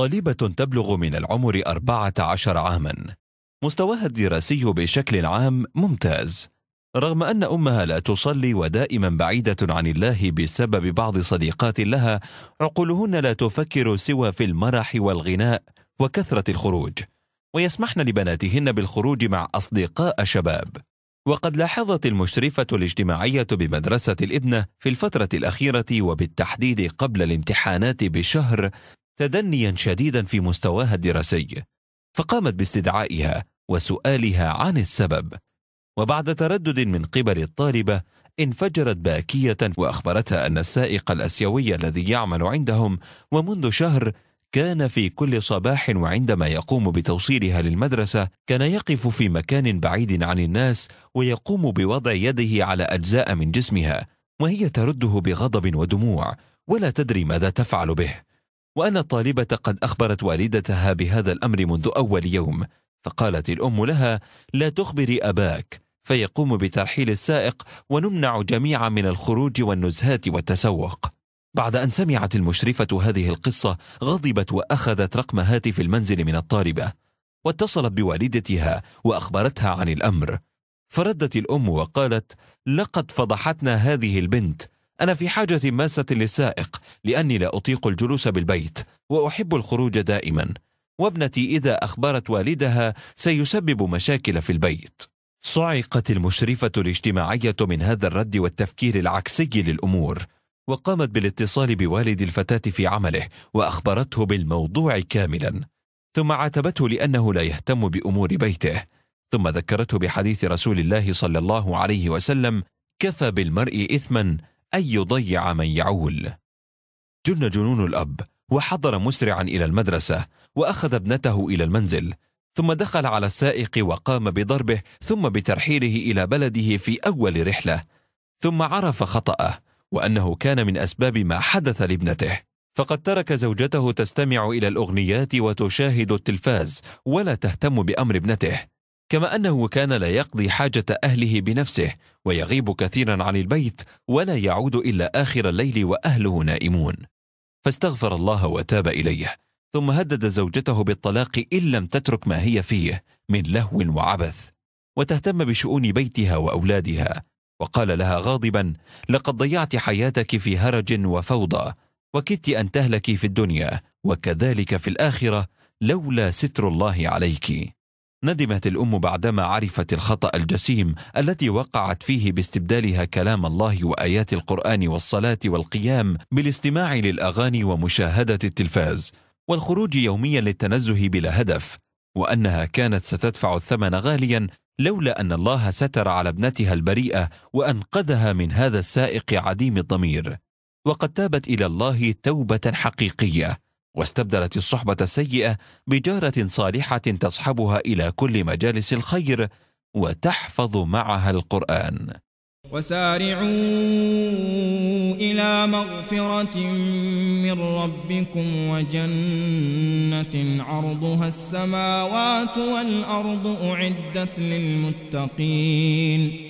طالبة تبلغ من العمر 14 عاما مستواها الدراسي بشكل عام ممتاز رغم أن أمها لا تصلي ودائما بعيدة عن الله بسبب بعض صديقات لها عقولهن لا تفكر سوى في المرح والغناء وكثرة الخروج ويسمحن لبناتهن بالخروج مع أصدقاء شباب وقد لاحظت المشرفة الاجتماعية بمدرسة الابنة في الفترة الأخيرة وبالتحديد قبل الامتحانات بشهر تدنيا شديدا في مستواها الدراسي فقامت باستدعائها وسؤالها عن السبب وبعد تردد من قبل الطالبه انفجرت باكيه واخبرتها ان السائق الاسيوي الذي يعمل عندهم ومنذ شهر كان في كل صباح وعندما يقوم بتوصيلها للمدرسه كان يقف في مكان بعيد عن الناس ويقوم بوضع يده على اجزاء من جسمها وهي ترده بغضب ودموع ولا تدري ماذا تفعل به وأن الطالبة قد أخبرت والدتها بهذا الأمر منذ أول يوم فقالت الأم لها لا تخبري أباك فيقوم بترحيل السائق ونمنع جميعا من الخروج والنزهات والتسوق بعد أن سمعت المشرفة هذه القصة غضبت وأخذت رقم هاتف المنزل من الطالبة واتصلت بوالدتها وأخبرتها عن الأمر فردت الأم وقالت لقد فضحتنا هذه البنت أنا في حاجة ماسة للسائق لأني لا أطيق الجلوس بالبيت وأحب الخروج دائما وابنتي إذا أخبرت والدها سيسبب مشاكل في البيت صعقت المشرفة الاجتماعية من هذا الرد والتفكير العكسي للأمور وقامت بالاتصال بوالد الفتاة في عمله وأخبرته بالموضوع كاملا ثم عاتبته لأنه لا يهتم بأمور بيته ثم ذكرته بحديث رسول الله صلى الله عليه وسلم كفى بالمرء إثما أن يضيع من يعول جن جنون الأب وحضر مسرعا إلى المدرسة وأخذ ابنته إلى المنزل ثم دخل على السائق وقام بضربه ثم بترحيله إلى بلده في أول رحلة ثم عرف خطأه وأنه كان من أسباب ما حدث لابنته فقد ترك زوجته تستمع إلى الأغنيات وتشاهد التلفاز ولا تهتم بأمر ابنته كما انه كان لا يقضي حاجه اهله بنفسه ويغيب كثيرا عن البيت ولا يعود الا اخر الليل واهله نائمون فاستغفر الله وتاب اليه ثم هدد زوجته بالطلاق ان لم تترك ما هي فيه من لهو وعبث وتهتم بشؤون بيتها واولادها وقال لها غاضبا لقد ضيعت حياتك في هرج وفوضى وكدت ان تهلكي في الدنيا وكذلك في الاخره لولا ستر الله عليك ندمت الام بعدما عرفت الخطا الجسيم التي وقعت فيه باستبدالها كلام الله وايات القران والصلاه والقيام بالاستماع للاغاني ومشاهده التلفاز والخروج يوميا للتنزه بلا هدف وانها كانت ستدفع الثمن غاليا لولا ان الله ستر على ابنتها البريئه وانقذها من هذا السائق عديم الضمير وقد تابت الى الله توبه حقيقيه واستبدلت الصحبة السيئة بجارة صالحة تصحبها إلى كل مجالس الخير وتحفظ معها القرآن وسارعوا إلى مغفرة من ربكم وجنة عرضها السماوات والأرض أعدت للمتقين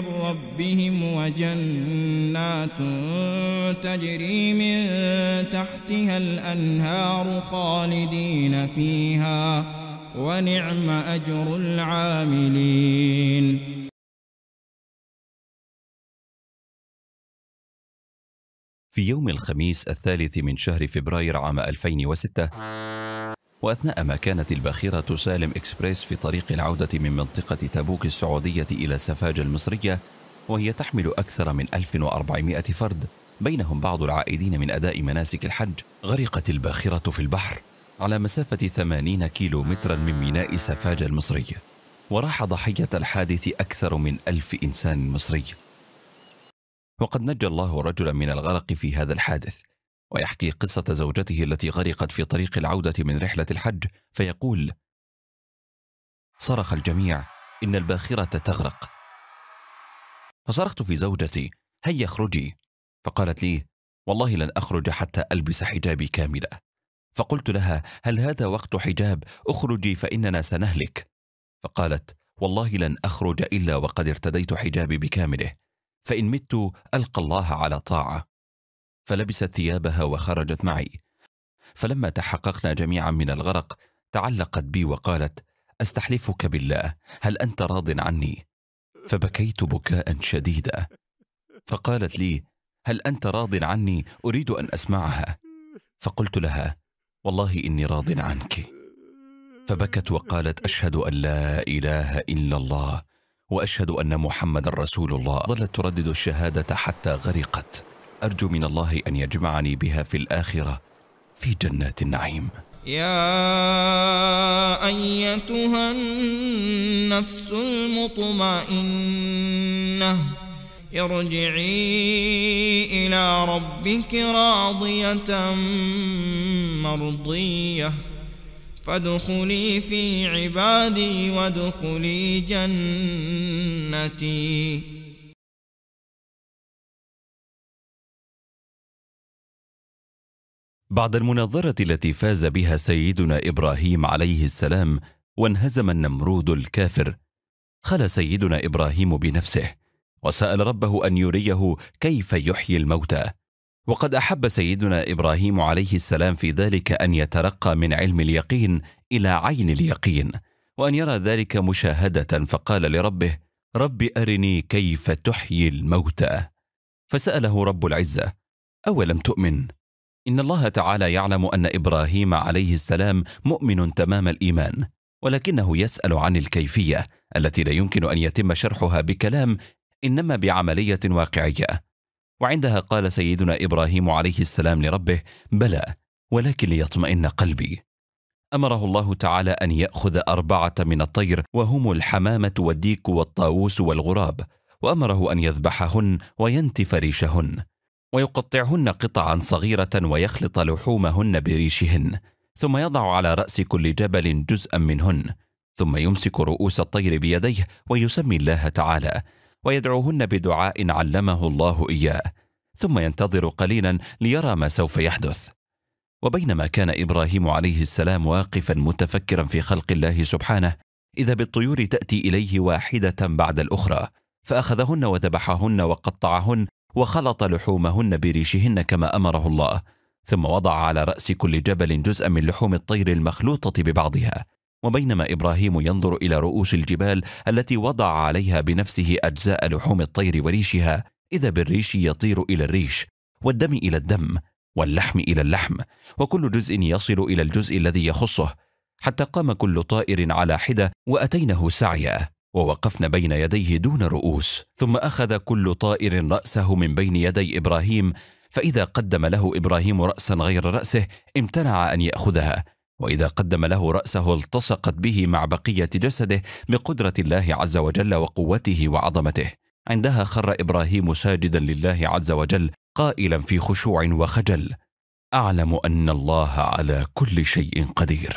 من ربهم وجنات تجري من تحتها الأنهار خالدين فيها ونعم أجر العاملين في يوم الخميس الثالث من شهر فبراير عام 2006 وأثناء ما كانت الباخرة سالم إكسبريس في طريق العودة من منطقة تبوك السعودية إلى سفاجة المصرية وهي تحمل أكثر من 1400 فرد بينهم بعض العائدين من أداء مناسك الحج غرقت الباخرة في البحر على مسافة 80 كيلو مترا من ميناء سفاجة المصرية وراح ضحية الحادث أكثر من ألف إنسان مصري وقد نجى الله رجلا من الغرق في هذا الحادث ويحكي قصة زوجته التي غرقت في طريق العودة من رحلة الحج فيقول صرخ الجميع إن الباخرة تغرق فصرخت في زوجتي هيا اخرجي فقالت لي والله لن أخرج حتى ألبس حجابي كاملة فقلت لها هل هذا وقت حجاب اخرجي فإننا سنهلك فقالت والله لن أخرج إلا وقد ارتديت حجابي بكامله فإن مت ألقى الله على طاعة فلبست ثيابها وخرجت معي فلما تحققنا جميعا من الغرق تعلقت بي وقالت استحلفك بالله هل انت راض عني فبكيت بكاء شديدا فقالت لي هل انت راض عني اريد ان اسمعها فقلت لها والله اني راض عنك فبكت وقالت اشهد ان لا اله الا الله واشهد ان محمدا رسول الله ظلت تردد الشهاده حتى غرقت أرجو من الله أن يجمعني بها في الآخرة في جنات النعيم يا أيتها النفس المطمئنة ارجعي إلى ربك راضية مرضية فادخلي في عبادي وادخلي جنتي بعد المناظرة التي فاز بها سيدنا إبراهيم عليه السلام وانهزم النمرود الكافر خلا سيدنا إبراهيم بنفسه وسأل ربه أن يريه كيف يحيي الموتى وقد أحب سيدنا إبراهيم عليه السلام في ذلك أن يترقى من علم اليقين إلى عين اليقين وأن يرى ذلك مشاهدة فقال لربه رب أرني كيف تحيي الموتى فسأله رب العزة أولم تؤمن إن الله تعالى يعلم أن إبراهيم عليه السلام مؤمن تمام الإيمان ولكنه يسأل عن الكيفية التي لا يمكن أن يتم شرحها بكلام إنما بعملية واقعية وعندها قال سيدنا إبراهيم عليه السلام لربه بلى ولكن ليطمئن قلبي أمره الله تعالى أن يأخذ أربعة من الطير وهم الحمامة والديك والطاووس والغراب وأمره أن يذبحهن وينتف ريشهن ويقطعهن قطعا صغيرة ويخلط لحومهن بريشهن ثم يضع على رأس كل جبل جزءا منهن ثم يمسك رؤوس الطير بيديه ويسمي الله تعالى ويدعوهن بدعاء علمه الله إياه ثم ينتظر قليلا ليرى ما سوف يحدث وبينما كان إبراهيم عليه السلام واقفا متفكرا في خلق الله سبحانه إذا بالطيور تأتي إليه واحدة بعد الأخرى فأخذهن وذبحهن وقطعهن وخلط لحومهن بريشهن كما امره الله ثم وضع على راس كل جبل جزءا من لحوم الطير المخلوطه ببعضها وبينما ابراهيم ينظر الى رؤوس الجبال التي وضع عليها بنفسه اجزاء لحوم الطير وريشها اذا بالريش يطير الى الريش والدم الى الدم واللحم الى اللحم وكل جزء يصل الى الجزء الذي يخصه حتى قام كل طائر على حده واتينه سعيا ووقفن بين يديه دون رؤوس ثم اخذ كل طائر راسه من بين يدي ابراهيم فاذا قدم له ابراهيم راسا غير راسه امتنع ان ياخذها واذا قدم له راسه التصقت به مع بقيه جسده بقدره الله عز وجل وقوته وعظمته عندها خر ابراهيم ساجدا لله عز وجل قائلا في خشوع وخجل اعلم ان الله على كل شيء قدير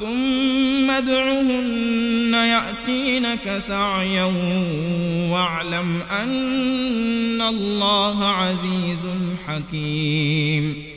ثم ادعهن يأتينك سعيا واعلم أن الله عزيز حكيم